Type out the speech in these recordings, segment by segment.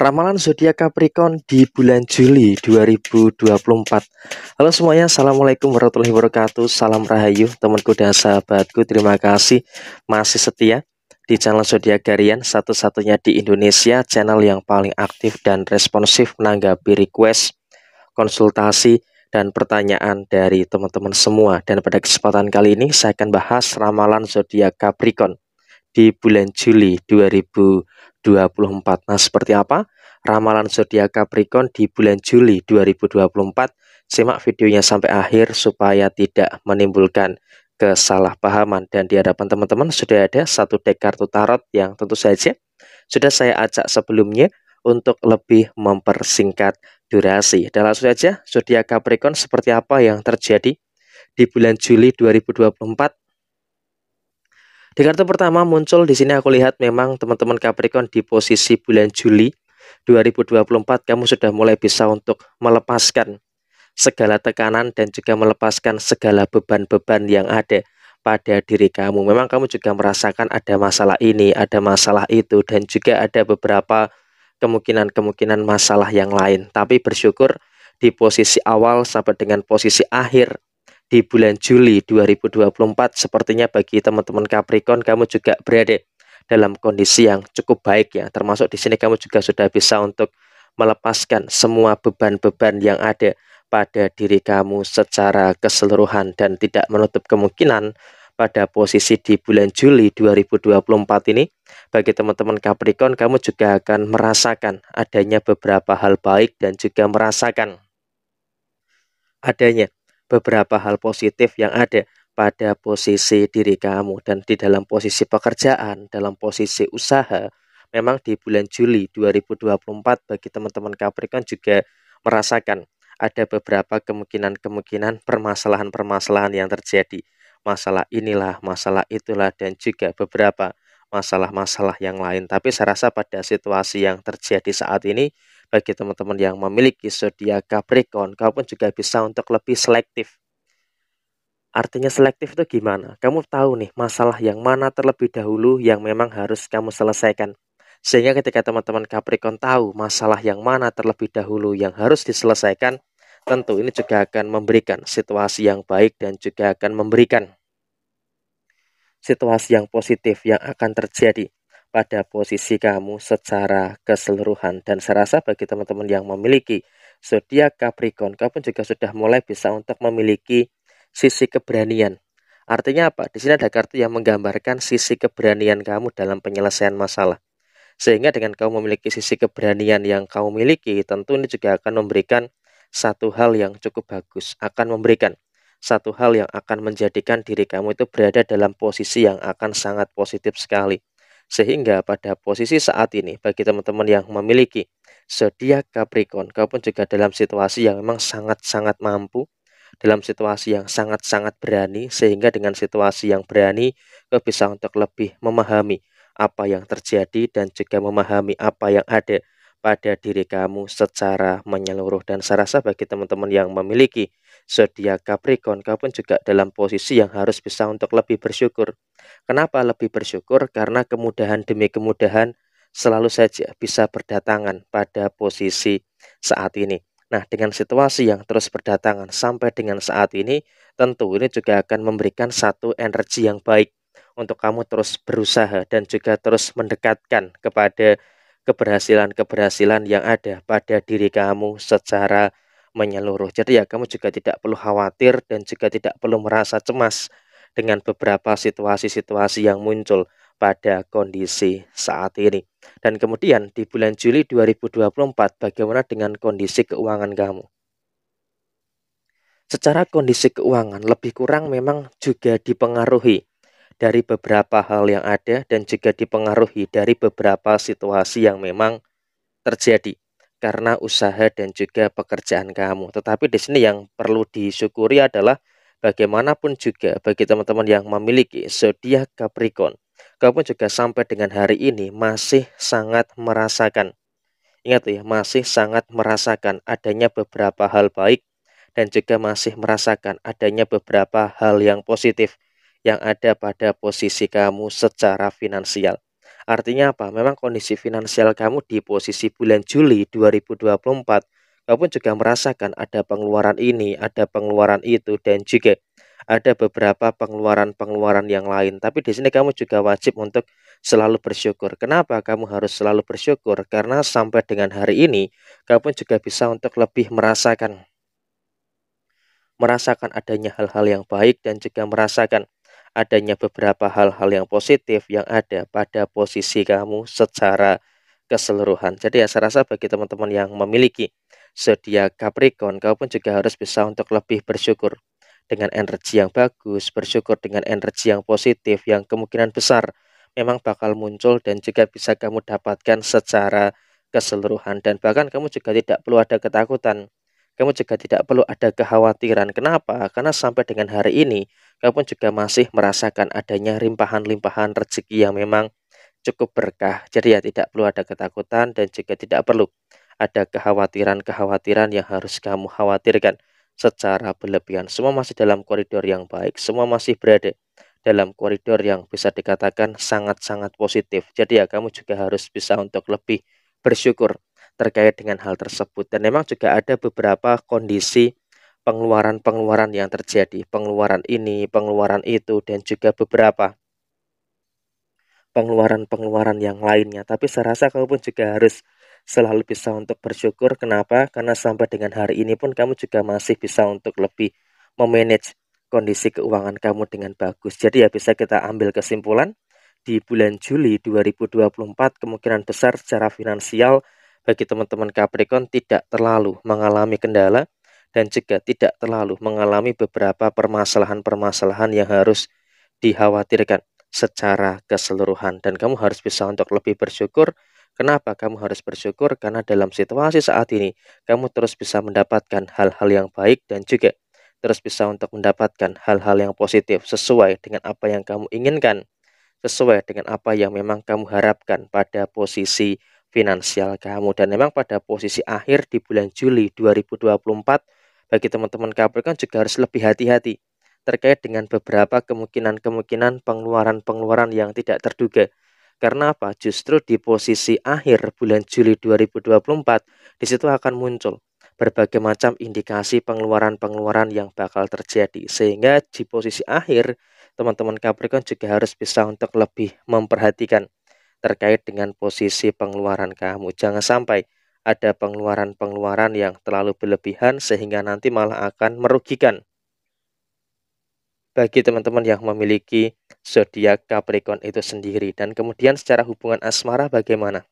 Ramalan zodiak Capricorn di bulan Juli 2024. Halo semuanya, assalamualaikum warahmatullahi wabarakatuh. Salam rahayu, temanku dan sahabatku. Terima kasih masih setia di channel zodiak Garian, satu-satunya di Indonesia, channel yang paling aktif dan responsif menanggapi request, konsultasi, dan pertanyaan dari teman-teman semua. Dan pada kesempatan kali ini saya akan bahas ramalan zodiak Capricorn di bulan Juli 2024. Nah, seperti apa ramalan zodiak Capricorn di bulan Juli 2024? Simak videonya sampai akhir supaya tidak menimbulkan kesalahpahaman dan di hadapan teman-teman sudah ada satu deck kartu tarot yang tentu saja sudah saya ajak sebelumnya untuk lebih mempersingkat durasi. Dan langsung saja, zodiak Capricorn seperti apa yang terjadi di bulan Juli 2024 di kartu pertama muncul di sini aku lihat memang teman-teman Capricorn di posisi bulan Juli 2024 kamu sudah mulai bisa untuk melepaskan segala tekanan dan juga melepaskan segala beban-beban yang ada pada diri kamu. Memang kamu juga merasakan ada masalah ini, ada masalah itu, dan juga ada beberapa kemungkinan-kemungkinan masalah yang lain. Tapi bersyukur di posisi awal sampai dengan posisi akhir di bulan Juli 2024 sepertinya bagi teman-teman Capricorn kamu juga berada dalam kondisi yang cukup baik ya. Termasuk di sini kamu juga sudah bisa untuk melepaskan semua beban-beban yang ada pada diri kamu secara keseluruhan dan tidak menutup kemungkinan pada posisi di bulan Juli 2024 ini bagi teman-teman Capricorn kamu juga akan merasakan adanya beberapa hal baik dan juga merasakan adanya beberapa hal positif yang ada pada posisi diri kamu dan di dalam posisi pekerjaan, dalam posisi usaha. Memang di bulan Juli 2024 bagi teman-teman Capricorn juga merasakan ada beberapa kemungkinan-kemungkinan permasalahan-permasalahan yang terjadi. Masalah inilah, masalah itulah dan juga beberapa masalah-masalah yang lain. Tapi saya rasa pada situasi yang terjadi saat ini bagi teman-teman yang memiliki zodiak Capricorn, kamu juga bisa untuk lebih selektif. Artinya selektif itu gimana? Kamu tahu nih masalah yang mana terlebih dahulu yang memang harus kamu selesaikan. Sehingga ketika teman-teman Capricorn tahu masalah yang mana terlebih dahulu yang harus diselesaikan, tentu ini juga akan memberikan situasi yang baik dan juga akan memberikan situasi yang positif yang akan terjadi pada posisi kamu secara keseluruhan. Dan serasa bagi teman-teman yang memiliki zodiak Capricorn, kamu juga sudah mulai bisa untuk memiliki sisi keberanian. Artinya apa? Di sini ada kartu yang menggambarkan sisi keberanian kamu dalam penyelesaian masalah. Sehingga dengan kamu memiliki sisi keberanian yang kamu miliki, tentu ini juga akan memberikan satu hal yang cukup bagus, akan memberikan satu hal yang akan menjadikan diri kamu itu berada dalam posisi yang akan sangat positif sekali. Sehingga pada posisi saat ini bagi teman-teman yang memiliki zodiak Capricorn, pun juga dalam situasi yang memang sangat-sangat mampu, dalam situasi yang sangat-sangat berani, sehingga dengan situasi yang berani, kau bisa untuk lebih memahami apa yang terjadi dan juga memahami apa yang ada pada diri kamu secara menyeluruh dan saya rasa bagi teman-teman yang memiliki zodiak Capricorn, kau pun juga dalam posisi yang harus bisa untuk lebih bersyukur Kenapa lebih bersyukur? Karena kemudahan demi kemudahan selalu saja bisa berdatangan pada posisi saat ini. Nah, dengan situasi yang terus berdatangan sampai dengan saat ini, tentu ini juga akan memberikan satu energi yang baik untuk kamu terus berusaha dan juga terus mendekatkan kepada keberhasilan-keberhasilan yang ada pada diri kamu secara menyeluruh. Jadi ya kamu juga tidak perlu khawatir dan juga tidak perlu merasa cemas dengan beberapa situasi-situasi yang muncul pada kondisi saat ini. Dan kemudian di bulan Juli 2024 bagaimana dengan kondisi keuangan kamu? Secara kondisi keuangan lebih kurang memang juga dipengaruhi dari beberapa hal yang ada dan juga dipengaruhi dari beberapa situasi yang memang terjadi karena usaha dan juga pekerjaan kamu. Tetapi di sini yang perlu disyukuri adalah Bagaimanapun juga bagi teman-teman yang memiliki zodiak Capricorn, kamu juga sampai dengan hari ini masih sangat merasakan. Ingat ya, masih sangat merasakan adanya beberapa hal baik dan juga masih merasakan adanya beberapa hal yang positif yang ada pada posisi kamu secara finansial. Artinya apa? Memang kondisi finansial kamu di posisi bulan Juli 2024 kamu juga merasakan ada pengeluaran ini, ada pengeluaran itu, dan juga ada beberapa pengeluaran-pengeluaran yang lain. Tapi di sini kamu juga wajib untuk selalu bersyukur. Kenapa kamu harus selalu bersyukur? Karena sampai dengan hari ini, kamu juga bisa untuk lebih merasakan merasakan adanya hal-hal yang baik dan juga merasakan adanya beberapa hal-hal yang positif yang ada pada posisi kamu secara keseluruhan. Jadi ya saya rasa bagi teman-teman yang memiliki zodiak Capricorn, kau pun juga harus bisa untuk lebih bersyukur dengan energi yang bagus, bersyukur dengan energi yang positif yang kemungkinan besar memang bakal muncul dan juga bisa kamu dapatkan secara keseluruhan dan bahkan kamu juga tidak perlu ada ketakutan. Kamu juga tidak perlu ada kekhawatiran. Kenapa? Karena sampai dengan hari ini, kamu pun juga masih merasakan adanya limpahan-limpahan rezeki yang memang cukup berkah. Jadi ya tidak perlu ada ketakutan dan juga tidak perlu ada kekhawatiran-kekhawatiran yang harus kamu khawatirkan secara berlebihan. Semua masih dalam koridor yang baik, semua masih berada dalam koridor yang bisa dikatakan sangat-sangat positif. Jadi ya kamu juga harus bisa untuk lebih bersyukur terkait dengan hal tersebut. Dan memang juga ada beberapa kondisi pengeluaran-pengeluaran yang terjadi, pengeluaran ini, pengeluaran itu, dan juga beberapa pengeluaran-pengeluaran yang lainnya. Tapi saya rasa kamu pun juga harus selalu bisa untuk bersyukur. Kenapa? Karena sampai dengan hari ini pun kamu juga masih bisa untuk lebih memanage kondisi keuangan kamu dengan bagus. Jadi ya bisa kita ambil kesimpulan di bulan Juli 2024 kemungkinan besar secara finansial bagi teman-teman Capricorn tidak terlalu mengalami kendala dan juga tidak terlalu mengalami beberapa permasalahan-permasalahan yang harus dikhawatirkan secara keseluruhan dan kamu harus bisa untuk lebih bersyukur Kenapa kamu harus bersyukur? Karena dalam situasi saat ini, kamu terus bisa mendapatkan hal-hal yang baik dan juga terus bisa untuk mendapatkan hal-hal yang positif sesuai dengan apa yang kamu inginkan, sesuai dengan apa yang memang kamu harapkan pada posisi finansial kamu. Dan memang pada posisi akhir di bulan Juli 2024, bagi teman-teman kan juga harus lebih hati-hati terkait dengan beberapa kemungkinan-kemungkinan pengeluaran-pengeluaran yang tidak terduga karena apa? Justru di posisi akhir bulan Juli 2024, di situ akan muncul berbagai macam indikasi pengeluaran-pengeluaran yang bakal terjadi. Sehingga di posisi akhir, teman-teman Capricorn juga harus bisa untuk lebih memperhatikan terkait dengan posisi pengeluaran kamu. Jangan sampai ada pengeluaran-pengeluaran yang terlalu berlebihan sehingga nanti malah akan merugikan. Bagi teman-teman yang memiliki zodiak Capricorn itu sendiri dan kemudian secara hubungan asmara bagaimana?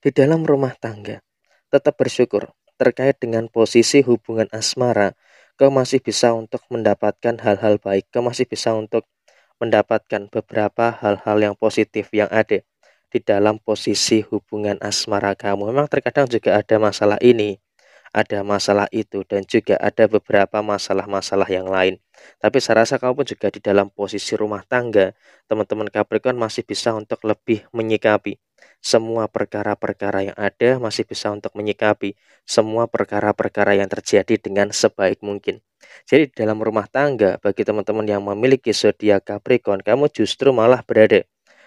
Di dalam rumah tangga, tetap bersyukur terkait dengan posisi hubungan asmara, kau masih bisa untuk mendapatkan hal-hal baik, kau masih bisa untuk mendapatkan beberapa hal-hal yang positif yang ada di dalam posisi hubungan asmara kamu. Memang terkadang juga ada masalah ini, ada masalah itu dan juga ada beberapa masalah-masalah yang lain. Tapi saya rasa kamu pun juga di dalam posisi rumah tangga, teman-teman Capricorn masih bisa untuk lebih menyikapi semua perkara-perkara yang ada, masih bisa untuk menyikapi semua perkara-perkara yang terjadi dengan sebaik mungkin. Jadi dalam rumah tangga bagi teman-teman yang memiliki zodiak Capricorn, kamu justru malah berada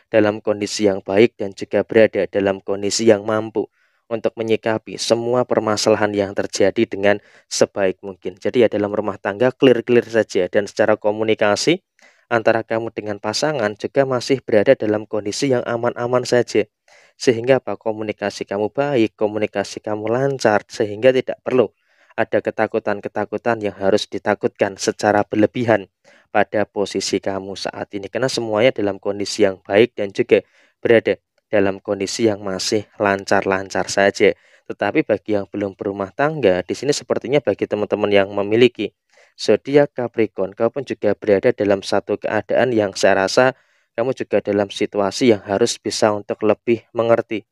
dalam kondisi yang baik dan juga berada dalam kondisi yang mampu untuk menyikapi semua permasalahan yang terjadi dengan sebaik mungkin. Jadi ya dalam rumah tangga clear-clear saja dan secara komunikasi antara kamu dengan pasangan juga masih berada dalam kondisi yang aman-aman saja. Sehingga apa komunikasi kamu baik, komunikasi kamu lancar sehingga tidak perlu ada ketakutan-ketakutan yang harus ditakutkan secara berlebihan pada posisi kamu saat ini karena semuanya dalam kondisi yang baik dan juga berada dalam kondisi yang masih lancar-lancar saja. Tetapi bagi yang belum berumah tangga, di sini sepertinya bagi teman-teman yang memiliki zodiak Capricorn, kau pun juga berada dalam satu keadaan yang saya rasa kamu juga dalam situasi yang harus bisa untuk lebih mengerti,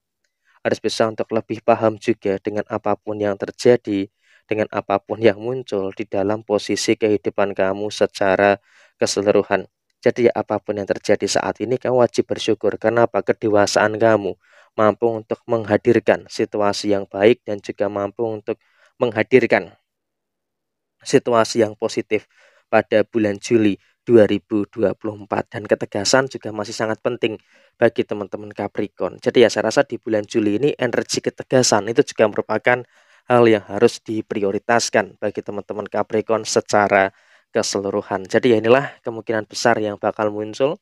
harus bisa untuk lebih paham juga dengan apapun yang terjadi, dengan apapun yang muncul di dalam posisi kehidupan kamu secara keseluruhan. Jadi apapun yang terjadi saat ini kamu wajib bersyukur. karena apa Kedewasaan kamu mampu untuk menghadirkan situasi yang baik dan juga mampu untuk menghadirkan situasi yang positif pada bulan Juli 2024 dan ketegasan juga masih sangat penting bagi teman-teman Capricorn. Jadi ya saya rasa di bulan Juli ini energi ketegasan itu juga merupakan hal yang harus diprioritaskan bagi teman-teman Capricorn secara keseluruhan. Jadi ya inilah kemungkinan besar yang bakal muncul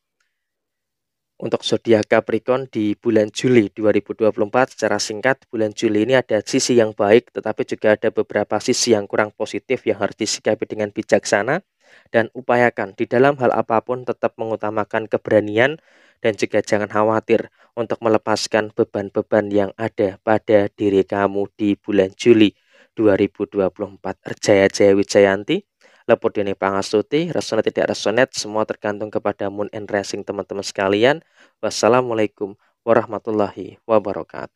untuk zodiak Capricorn di bulan Juli 2024. Secara singkat, bulan Juli ini ada sisi yang baik, tetapi juga ada beberapa sisi yang kurang positif yang harus disikapi dengan bijaksana dan upayakan di dalam hal apapun tetap mengutamakan keberanian dan juga jangan khawatir untuk melepaskan beban-beban yang ada pada diri kamu di bulan Juli 2024. Erjaya Jaya Wijayanti dini pangasuti, resonet tidak resonet, semua tergantung kepada moon and rising teman-teman sekalian. Wassalamualaikum warahmatullahi wabarakatuh.